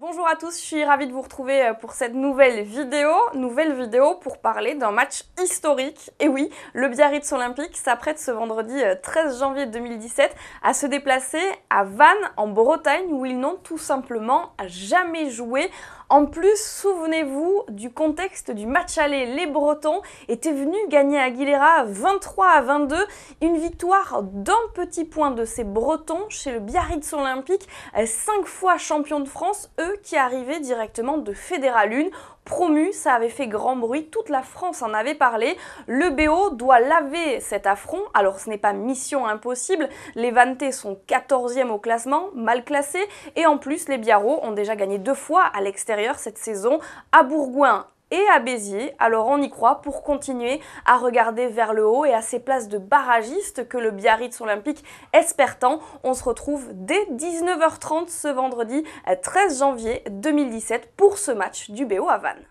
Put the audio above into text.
Bonjour à tous, je suis ravie de vous retrouver euh, pour cette nouvelle vidéo. Nouvelle vidéo pour parler d'un match historique. Et oui, le Biarritz Olympique s'apprête ce vendredi 13 euh, janvier 2017 à se déplacer à Vannes en Bretagne où ils n'ont tout simplement jamais joué. En plus, souvenez-vous du contexte du match aller. Les Bretons étaient venus gagner à Aguilera 23 à 22. Une victoire d'un petit point de ces Bretons chez le Biarritz Olympique, euh, Cinq fois champion de France. Eux qui arrivait directement de Fédéralune, Promu, ça avait fait grand bruit, toute la France en avait parlé. Le BO doit laver cet affront, alors ce n'est pas mission impossible. Les Vantés sont 14e au classement, mal classés, et en plus les Biarros ont déjà gagné deux fois à l'extérieur cette saison, à Bourgoin et à Béziers, alors on y croit pour continuer à regarder vers le haut et à ces places de barragistes que le Biarritz Olympique espère tant. On se retrouve dès 19h30 ce vendredi 13 euh, janvier 2017 pour ce match du BO à Vannes.